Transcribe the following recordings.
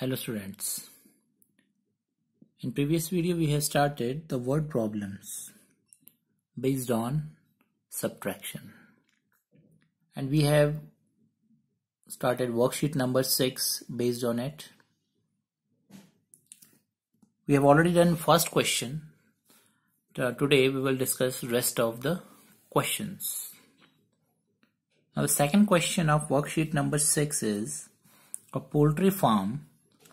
Hello students. In previous video we have started the word problems based on subtraction. And we have started worksheet number 6 based on it. We have already done first question. Uh, today we will discuss rest of the questions. Now the second question of worksheet number 6 is a poultry farm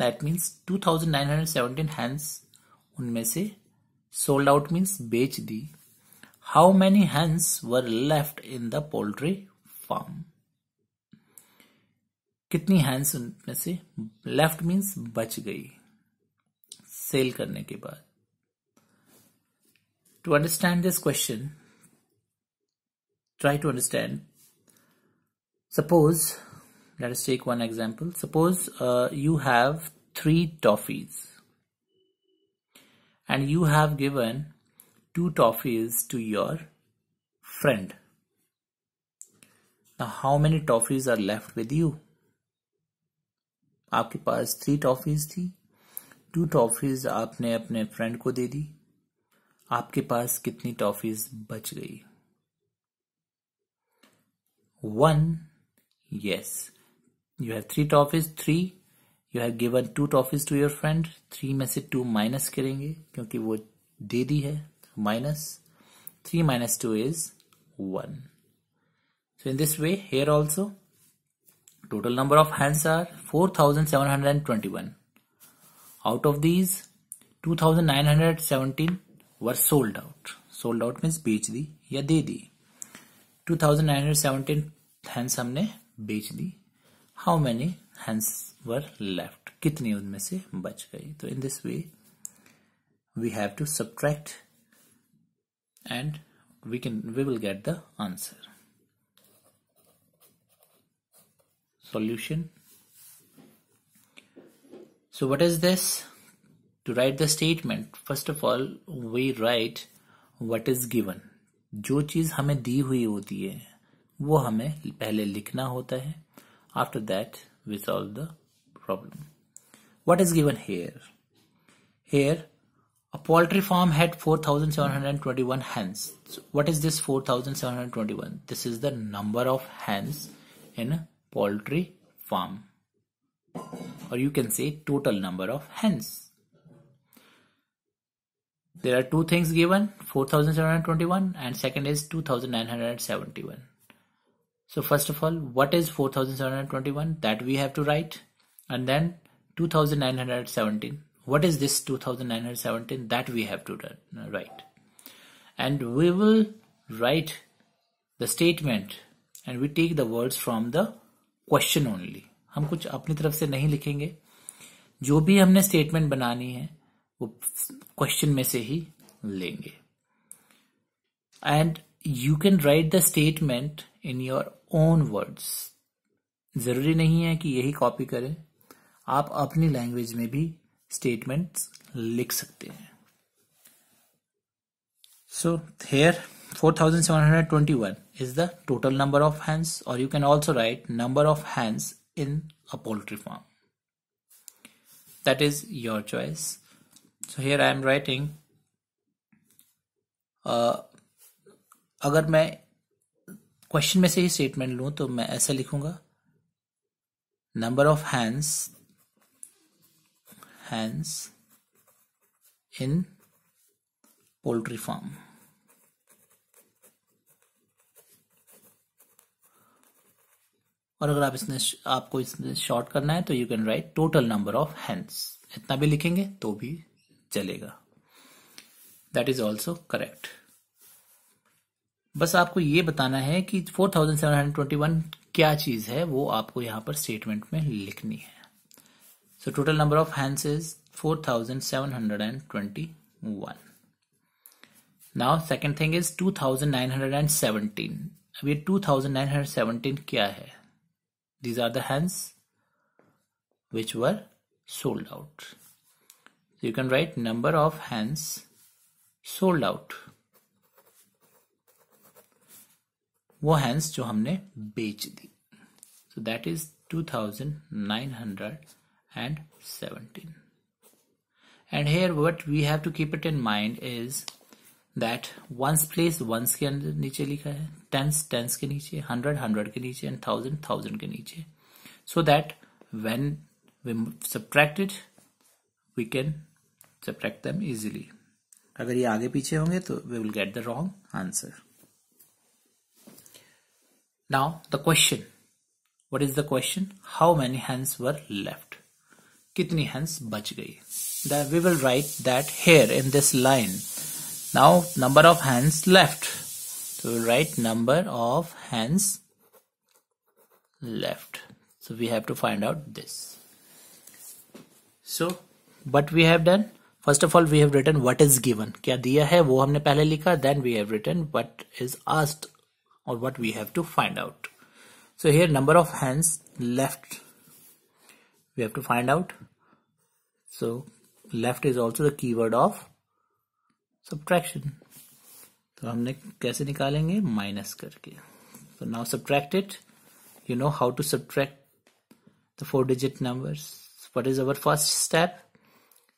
that means 2917 hands unme se sold out means बेच दी how many hens were left in the poultry farm कितनी hands उनमें से left means बच गई cell करने के बाद To understand this question, try to understand suppose let us take one example suppose uh, you have three toffees and you have given two toffees to your friend. Now how many toffees are left with you? आपके पास three toffees थी two toffees आपने अपने friend को दे दी आपके पास कितनी toffees बच गई One, yes. You have three toffees. Three. You have given two toffees to your friend three में से टू माइनस करेंगे क्योंकि वो दे दी है minus three minus two is one so in this way here also total number of hands are four thousand seven hundred and twenty one out of these two thousand nine hundred seventeen were sold out sold out means बेच दी या दे दी two thousand nine hundred seventeen hands हमने बेच दी how many hands were left कितनी उनमें से बच गई तो in this way we have to subtract and we can we will get the answer solution so what is this to write the statement first of all we write what is given जो चीज हमें दी हुई होती है वो हमें पहले लिखना होता है after that we solve the problem what is given here here a poultry farm had 4721 hens so what is this 4721 this is the number of hens in a poultry farm or you can say total number of hens there are two things given 4721 and second is 2971 so first of all, what is 4721 that we have to write? And then 2917. What is this 2917 that we have to uh, write? And we will write the statement and we take the words from the question only. हम कुछ अपनी तरफ से नहीं लिखेंगे जो भी हमने स्टेटमेंट बनानी है वो क्वेश्चन में से ही लेंगे and you can write the statement in your own words जरूरी नहीं है कि यही कॉपी करें आप अपनी लैंग्वेज में भी स्टेटमेंट्स लिख सकते हैं So here 4721 is the total number of hens or you can also write number of hens in a poultry farm. That is your choice. So here I am writing uh, अगर मैं question में से ही statement लूं तो मैं ऐसा लिखूंगा number of hands hands in poultry farm और अगर आप इसने आपको इसमें शॉर्ट करना है तो you can write total number of hands इतना भी लिखेंगे तो भी चलेगा दैट इज ऑल्सो करेक्ट बस आपको ये बताना है कि 4721 क्या चीज है वो आपको यहां पर स्टेटमेंट में लिखनी है so total number of hands is 4721 now second thing is 2917 अब ये 2917 क्या है these are the hands which were sold out. So you can write number of hands sold out. वो हैंड्स जो हमने बेच दी so that is two thousand nine hundred and seventeen and here what we have to keep it in mind is that ones place ones के अंदर नीचे लिखा है टेंस टेंस के नीचे हंड्रेड हंड्रेड के नीचे एंड थाउजेंड थाउजेंड के नीचे so that when we subtracted we can subtract them easily अगर ये आगे पीछे होंगे तो we will get the wrong answer Now the question. What is the question? How many hands were left? Kitni hands bach gayi? That we will write that here in this line. Now number of hands left. So we'll write number of hands left. So we have to find out this. So what we have done? First of all, we have written what is given. Given क्या दिया है वो हमने पहले लिखा then we have written what or what we have to find out. So here number of hands left we have to find out. So left is also the keyword of subtraction. So हमने कैसे निकालेंगे minus करके so now subtract it you know how to subtract the four digit numbers what is our first step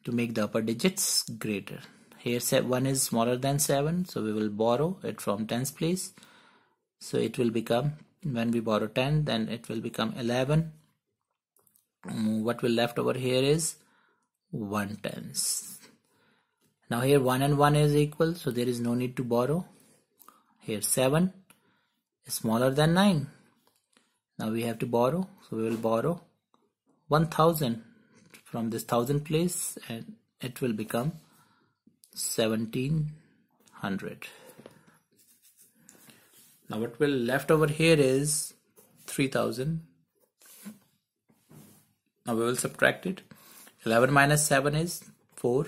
to make the upper digits greater here 1 is smaller than 7 so we will borrow it from tens place so it will become when we borrow 10 then it will become 11 mm, what will left over here is 1 tens now here 1 and 1 is equal so there is no need to borrow here 7 is smaller than 9 now we have to borrow so we will borrow 1000 from this 1000 place and it will become 1700 now what will left over here is 3000. Now we will subtract it. 11 minus 7 is 4.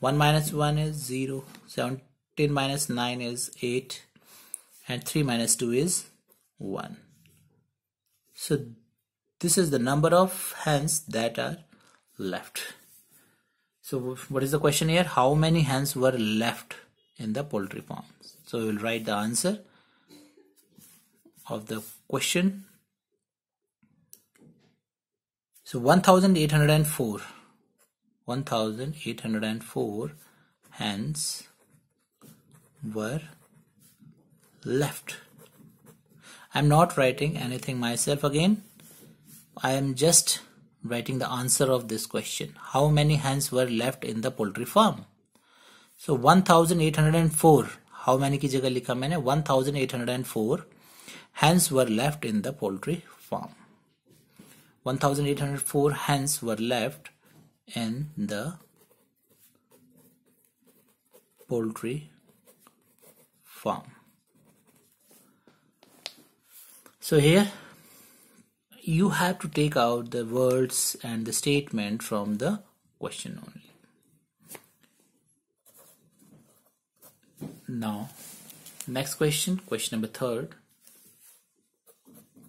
1 minus 1 is 0. 17 minus 9 is 8. And 3 minus 2 is 1. So this is the number of hands that are left. So what is the question here? How many hands were left in the poultry farm? So we will write the answer of the question. So 1804, 1804 hands were left. I'm not writing anything myself again. I am just writing the answer of this question. How many hands were left in the poultry farm? So 1804 how many ki जगह लिखा 1804 hens were left in the poultry farm. 1804 hens were left in the poultry farm. So here you have to take out the words and the statement from the question only. Now, next question, question number third.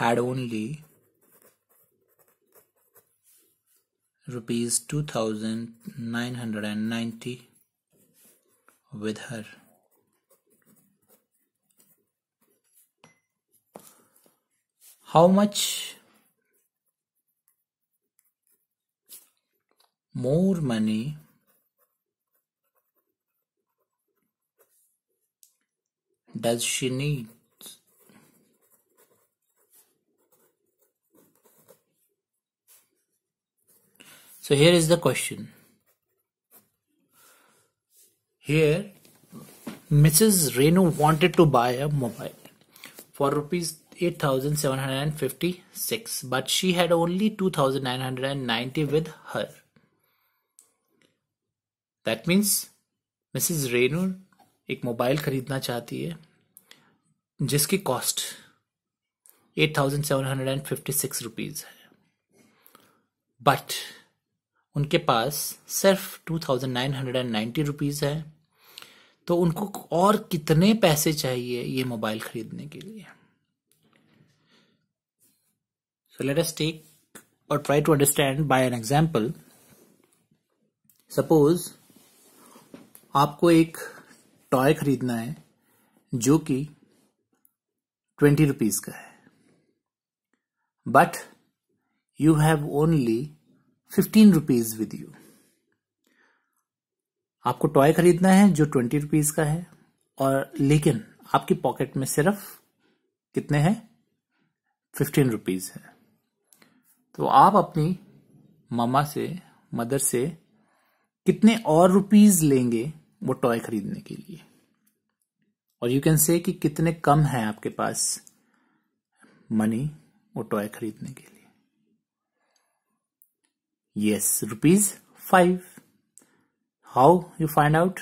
had only rupees 2990 with her how much more money does she need So here is the question. Here, Mrs. Renu wanted to buy a mobile for rupees 8756 but she had only 2990 with her. That means Mrs. Renu एक mobile खरीदना चाहती है जिसकी cost eight thousand seven hundred and fifty six rupees है but उनके पास सिर्फ two thousand nine hundred and ninety rupees है तो उनको और कितने पैसे चाहिए ये मोबाइल खरीदने के लिए so let us take or try to understand by an example suppose आपको एक टॉय खरीदना है जो कि ट्वेंटी रुपीज का है but you have only fifteen rupees with you आपको टॉय खरीदना है जो ट्वेंटी रुपीज का है और लेकिन आपकी पॉकेट में सिर्फ कितने हैं फिफ्टीन रुपीज है तो आप अपनी मामा से मदर से कितने और रुपीज लेंगे वो टॉय खरीदने के लिए और यू कैन से कि कितने कम है आपके पास मनी वो टॉय खरीदने के लिए Yes, rupees 5. How you find out?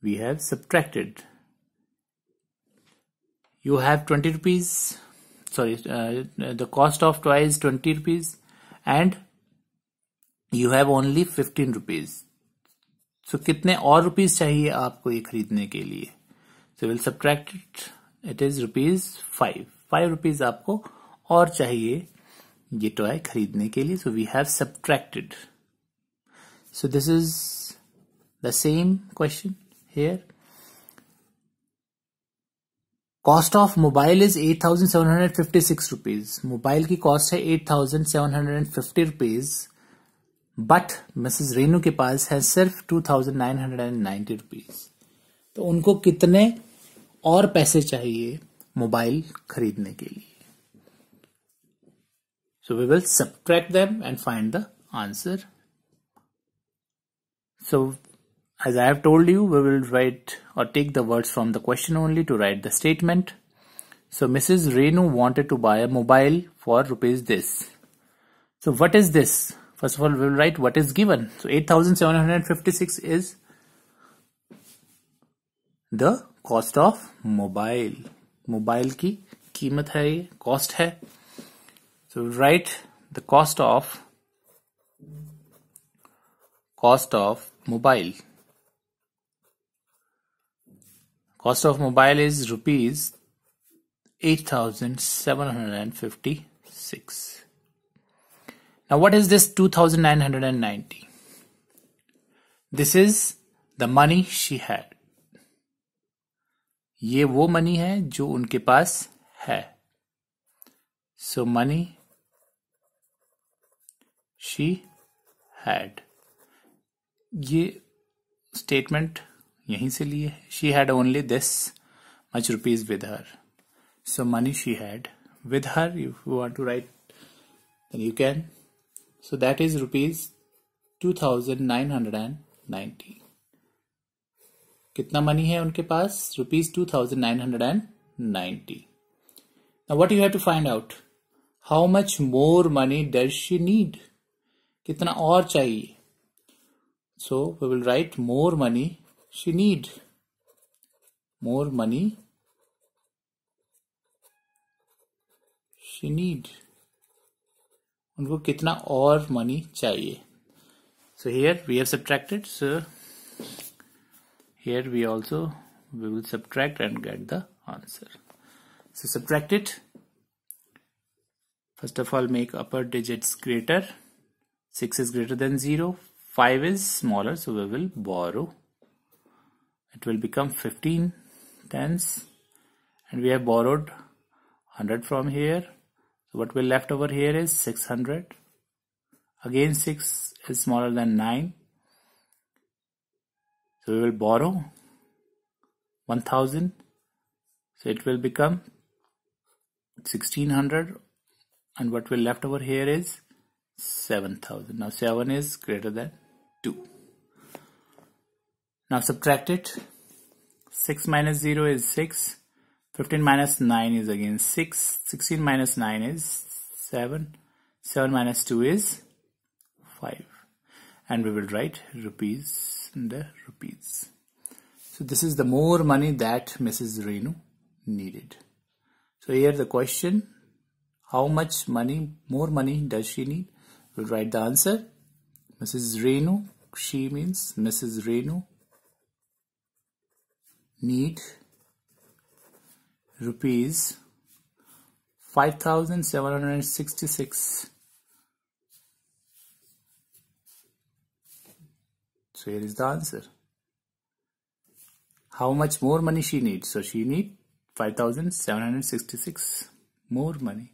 We have subtracted. You have 20 rupees. Sorry, uh, the cost of toy is 20 rupees and you have only 15 rupees. So kitne aur rupees chahiye aapko ye khareedne ke liye so we'll subtract it it is rupees 5 5 rupees aapko aur chahiye ये toy तो खरीदने के लिए so we have subtracted so this is the same question here cost of mobile is eight thousand seven hundred fifty six rupees mobile की cost है eight thousand seven hundred and fifty rupees but Mrs Renu के पास है सिर्फ two thousand nine hundred and ninety rupees तो उनको कितने और पैसे चाहिए मोबाइल खरीदने के लिए So we will subtract them and find the answer. So as I have told you, we will write or take the words from the question only to write the statement. So Mrs. Renu wanted to buy a mobile for rupees this. So what is this? First of all, we will write what is given. So 8756 is the cost of mobile. Mobile ki कीमत hai? cost hai. So we write the cost of cost of mobile. Cost of mobile is rupees 8756. Now what is this 2990? This is the money she had. ये वो money है जो उनके पास है So money. She had ये statement यहीं से लिए है she had only this much rupees with her so money she had with her if you want to write you can so that is rupees two thousand nine hundred and ninety कितना money है उनके पास rupees two thousand nine hundred and ninety what you have to find out how much more money does she need कितना और चाहिए so we will write more money she need more money she need उनको कितना और money चाहिए so here we have subtracted so here we also we will subtract and get the answer so subtract it first of all make upper digits greater 6 is greater than 0, 5 is smaller, so we will borrow. It will become 15 tens and we have borrowed 100 from here. So what we left over here is 600. Again 6 is smaller than 9. So we will borrow 1000. So it will become 1600 and what we left over here is 7,000. Now 7 is greater than 2. Now subtract it. 6 minus 0 is 6. 15 minus 9 is again 6. 16 minus 9 is 7. 7 minus 2 is 5. And we will write rupees in the rupees. So this is the more money that Mrs. Renu needed. So here the question, how much money, more money does she need? We'll write the answer. Mrs. Renu, she means Mrs. Renu need rupees 5766 so here is the answer how much more money she needs so she need 5766 more money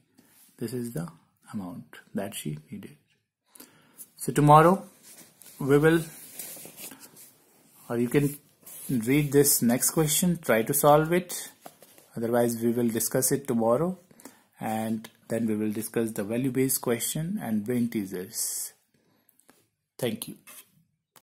this is the amount that she needed so tomorrow we will or you can read this next question try to solve it otherwise we will discuss it tomorrow and then we will discuss the value based question and brain teasers. Thank you.